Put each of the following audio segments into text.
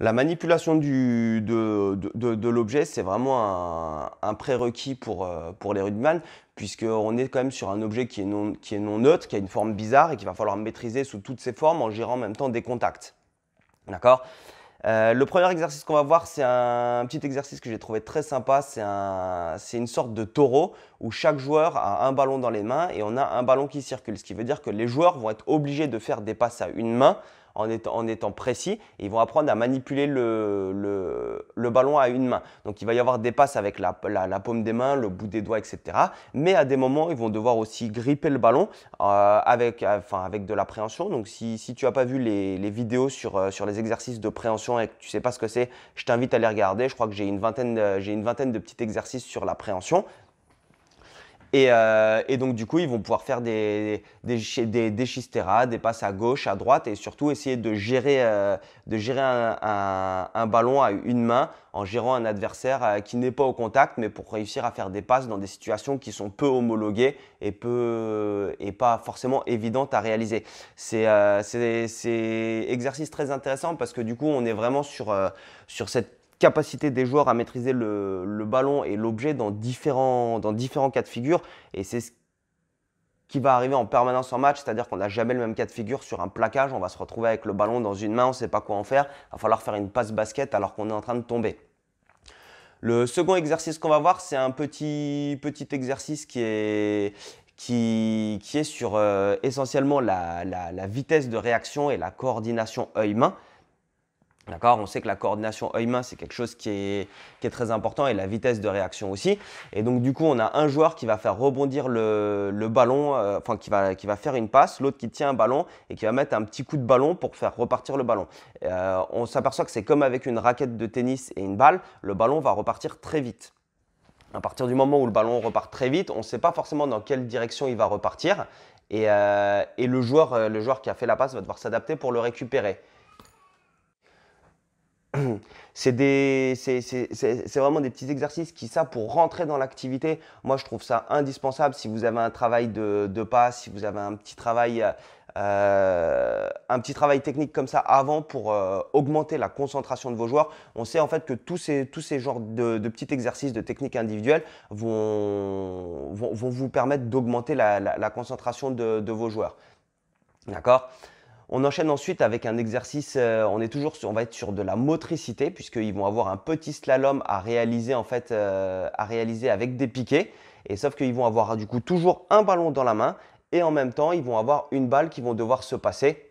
La manipulation de, l'objet, c'est vraiment un, prérequis pour, euh, pour les rudiments puisqu'on est quand même sur un objet qui est, non, neutre, qui a une forme bizarre et qu'il va falloir maîtriser sous toutes ses formes en gérant en même temps des contacts. D'accord euh, le premier exercice qu'on va voir, c'est un, petit exercice que j'ai trouvé très sympa. C'est une sorte de taureau où chaque joueur a un ballon dans les mains et on a un ballon qui circule. Ce qui veut dire que les joueurs vont être obligés de faire des passes à une main en étant, précis. ils vont apprendre à manipuler le, ballon à une main. Donc il va y avoir des passes avec la, paume des mains, le bout des doigts, etc. Mais à des moments, ils vont devoir aussi gripper le ballon euh, avec, enfin, avec de la Donc si, tu n'as pas vu les, vidéos euh, sur, les exercices de préhension et que tu ne sais pas ce que c'est, je t'invite à les regarder. Je crois que j'ai une, vingtaine, une vingtaine de petits exercices sur la préhension. Euh, et, donc, du coup, ils vont pouvoir faire des, des, des, des passes à gauche, à droite et surtout essayer de gérer, euh, de gérer un, ballon à une main en gérant un adversaire euh, qui n'est pas au contact, mais pour réussir à faire des passes dans des situations qui sont peu homologuées et, peu, et pas forcément évidentes à réaliser. C'est un exercice très intéressant parce que du coup, on est vraiment sur, sur cette capacité des joueurs à maîtriser le, ballon et l'objet dans différents, dans différents cas de figure. Et c'est ce qui va arriver en permanence en match, c'est-à-dire qu'on n'a jamais le même cas de figure sur un plaquage, on va se retrouver avec le ballon dans une main, on ne sait pas quoi en faire, il va falloir faire une passe basket alors qu'on est en train de tomber. Le second exercice qu'on va voir, c'est un petit, petit exercice qui est, qui, est sur euh, essentiellement la, la, vitesse de réaction et la coordination œil-main. On sait que la coordination œil-main, c'est quelque chose qui est, très important et la vitesse de réaction aussi. Et donc, du coup, on a un joueur qui va faire rebondir le, ballon, euh, enfin, qui va, faire une passe, l'autre qui tient un ballon et qui va mettre un petit coup de ballon pour faire repartir le ballon. Euh, on s'aperçoit que c'est comme avec une raquette de tennis et une balle, le ballon va repartir très vite. À partir du moment où le ballon repart très vite, on ne sait pas forcément dans quelle direction il va repartir. Et, euh, joueur, le joueur qui a fait la passe va devoir s'adapter pour le récupérer. c'est vraiment des petits exercices qui, ça, pour rentrer dans l'activité, moi, je trouve ça indispensable. Si vous avez un travail de, pas, si vous avez un petit travail, euh, un petit travail technique comme ça avant pour euh, augmenter la concentration de vos joueurs, on sait en fait que tous ces, genres de, petits exercices de technique individuelle vont, vous permettre d'augmenter la, concentration de vos joueurs. D'accord on enchaîne ensuite avec un exercice, euh, on est toujours sur, on va être sur de la motricité puisqu'ils vont avoir un petit slalom à réaliser en fait, euh, à réaliser avec des piquets. Et sauf qu'ils vont avoir du coup toujours un ballon dans la main et en même temps ils vont avoir une balle qui vont devoir se passer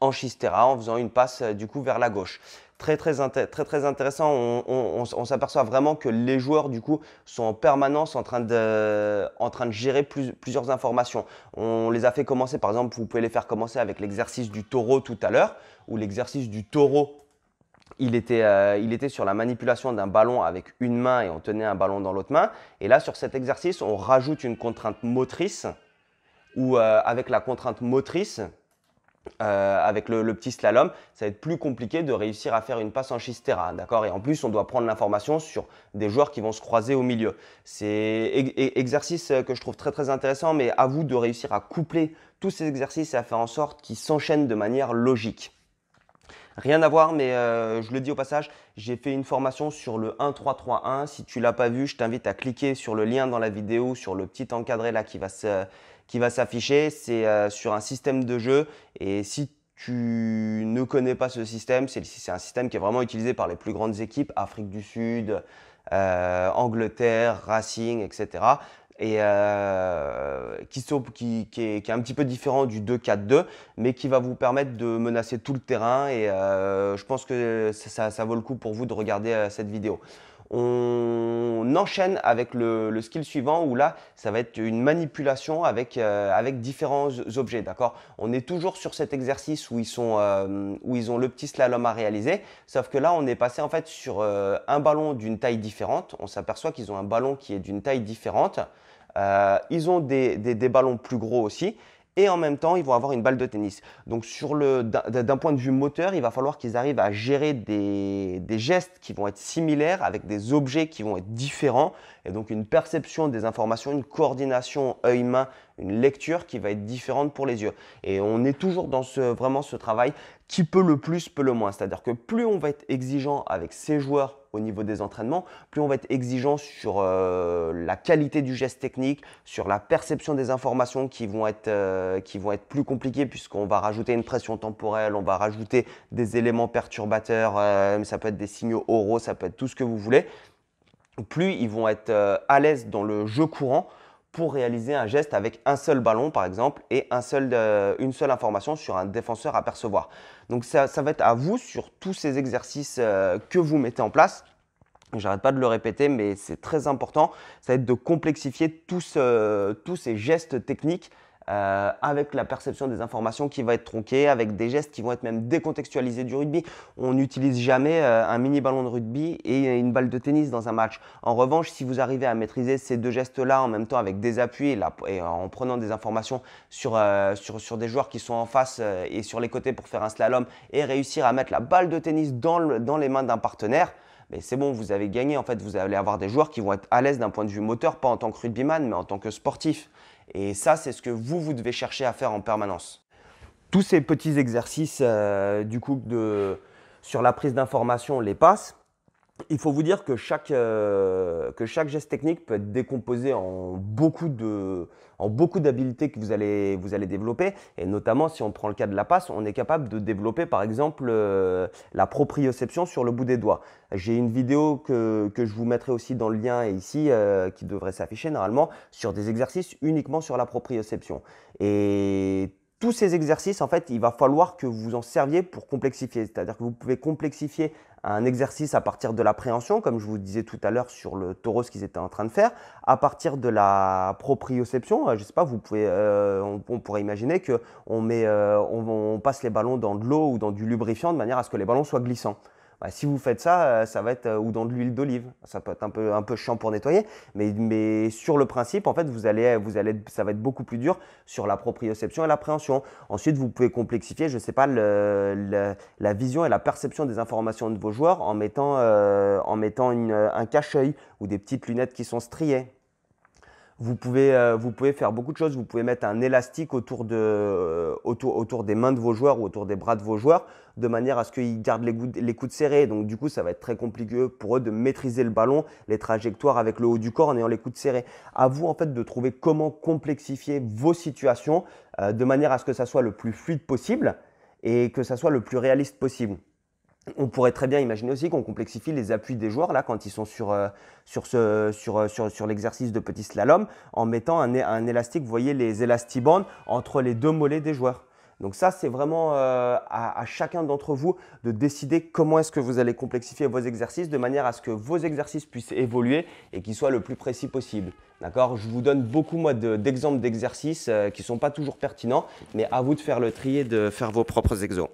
en schistera en faisant une passe euh, du coup vers la gauche très très, très, très intéressant. On, s'aperçoit vraiment que les joueurs du coup sont en permanence en train de, en train de gérer plusieurs informations. On les a fait commencer, par exemple, vous pouvez les faire commencer avec l'exercice du taureau tout à l'heure, où l'exercice du taureau il était, euh, il était, sur la manipulation d'un ballon avec une main et on tenait un ballon dans l'autre main. Et là, sur cet exercice, on rajoute une contrainte motrice où euh, avec la contrainte motrice, euh, avec le, petit slalom, ça va être plus compliqué de réussir à faire une passe en schistera, d'accord Et en plus, on doit prendre l'information sur des joueurs qui vont se croiser au milieu. C'est e-, e-, exercice euh, que je trouve très très intéressant, mais à vous de réussir à coupler tous ces exercices et à faire en sorte qu'ils s'enchaînent de manière logique. Rien à voir, mais euh, je le dis au passage, j'ai fait une formation sur le 1-3-3-1. Si tu l'as pas vu, je t'invite à cliquer sur le lien dans la vidéo, sur le petit encadré là qui va se qui va s'afficher. C'est euh, sur un système de jeu. Et si tu ne connais pas ce système, c'est un système qui est vraiment utilisé par les plus grandes équipes, Afrique du Sud, euh, Angleterre, Racing, etc. Et euh, qui, est, un petit peu différent du 2-4-2, mais qui va vous permettre de menacer tout le terrain. Et je pense que ça, vaut le coup pour vous de regarder cette vidéo. On enchaîne avec le, skill suivant où là, ça va être une manipulation avec, euh, avec différents objets, d'accord On est toujours sur cet exercice où ils, sont, euh, où ils ont le petit slalom à réaliser, sauf que là, on est passé en fait sur euh, un ballon d'une taille différente. On s'aperçoit qu'ils ont un ballon qui est d'une taille différente. ils ont des, des ballons plus gros aussi et en même temps, ils vont avoir une balle de tennis. Donc, sur le, d'un point de vue moteur, il va falloir qu'ils arrivent à gérer des, des, gestes qui vont être similaires avec des objets qui vont être différents. Et donc, une perception des informations, une coordination œil-main une lecture qui va être différente pour les yeux. Et on est toujours dans ce, vraiment ce travail qui peut le plus, peut le moins. C'est-à-dire que plus on va être exigeant avec ses joueurs au niveau des entraînements, plus on va être exigeant sur euh, la qualité du geste technique, sur la perception des informations qui vont être, euh, qui vont être plus compliquées puisqu'on va rajouter une pression temporelle, on va rajouter des éléments perturbateurs, euh, ça peut être des signaux oraux, ça peut être tout ce que vous voulez. Plus ils vont être à l'aise dans le jeu courant, pour réaliser un geste avec un seul ballon par exemple et euh, une seule information sur un défenseur à percevoir. Donc ça, va être à vous sur tous ces exercices euh, que vous mettez en place. J'arrête pas de le répéter, mais c'est très important. Ça va être de complexifier tous euh, ces gestes techniques euh, avec la perception des informations qui va être tronquée, avec des gestes qui vont être même décontextualisés du rugby. On n'utilise jamais euh, un mini ballon de rugby et une balle de tennis dans un match. En revanche, si vous arrivez à maîtriser ces deux gestes-là en même temps avec des appuis et en prenant des informations euh, sur, des joueurs qui sont en face et sur les côtés pour faire un slalom et réussir à mettre la balle de tennis dans, les mains d'un partenaire, c'est bon, vous avez gagné. En fait, vous allez avoir des joueurs qui vont être à l'aise d'un point de vue moteur, pas en tant que rugbyman, mais en tant que sportif. Et ça, c'est ce que vous, vous devez chercher à faire en permanence. Tous ces petits exercices euh, du coup de, sur la prise d'information, les passes, il faut vous dire que chaque, euh, que chaque geste technique peut être décomposé en beaucoup de en beaucoup d'habiletés que vous allez, vous allez développer. Et notamment, si on prend le cas de la passe, on est capable de développer, par exemple, euh, la proprioception sur le bout des doigts. J'ai une vidéo que, je vous mettrai aussi dans le lien ici, euh, qui devrait s'afficher normalement, sur des exercices uniquement sur la proprioception. Et tous ces exercices, en fait, il va falloir que vous en serviez pour complexifier. C'est-à-dire que vous pouvez complexifier un exercice à partir de l'appréhension, comme je vous disais tout à l'heure sur le taureau, ce qu'ils étaient en train de faire, à partir de la proprioception. Euh, je sais pas, vous pouvez, euh, on, pourrait imaginer que on, met, euh, on passe les ballons dans de l'eau ou dans du lubrifiant de manière à ce que les ballons soient glissants. Bah, si vous faites ça, euh, ça va être euh, ou dans de l'huile d'olive, ça peut être un peu un peu chiant pour nettoyer, mais, mais sur le principe, en fait, vous allez vous allez ça va être beaucoup plus dur sur la proprioception et l'appréhension. Ensuite, vous pouvez complexifier, je sais pas, la vision et la perception des informations de vos joueurs en mettant euh, en mettant un cache-œil ou des petites lunettes qui sont striées. Vous pouvez, euh, vous pouvez faire beaucoup de choses. Vous pouvez mettre un élastique autour, de, euh, autour, autour des mains de vos joueurs ou autour des bras de vos joueurs, de manière à ce qu'ils gardent les, coudes, les coudes serrés. Donc du coup, ça va être très compliqué pour eux de maîtriser le ballon, les trajectoires avec le haut du corps en ayant les coudes serrés. À vous en fait de trouver comment complexifier vos situations euh, de manière à ce que ça soit le plus fluide possible et que ça soit le plus réaliste possible on pourrait très bien imaginer aussi qu'on complexifie les appuis des joueurs là quand ils sont sur, euh, euh, l'exercice de petit slalom en mettant un, élastique, vous voyez les élastibandes entre les deux mollets des joueurs. Donc ça, c'est vraiment euh, à, chacun d'entre vous de décider comment est-ce que vous allez complexifier vos exercices de manière à ce que vos exercices puissent évoluer et qu'ils soient le plus précis possible. D'accord Je vous donne beaucoup moi d'exemples d'exercices qui ne sont pas toujours pertinents, mais à vous de faire le tri et de faire vos propres exos.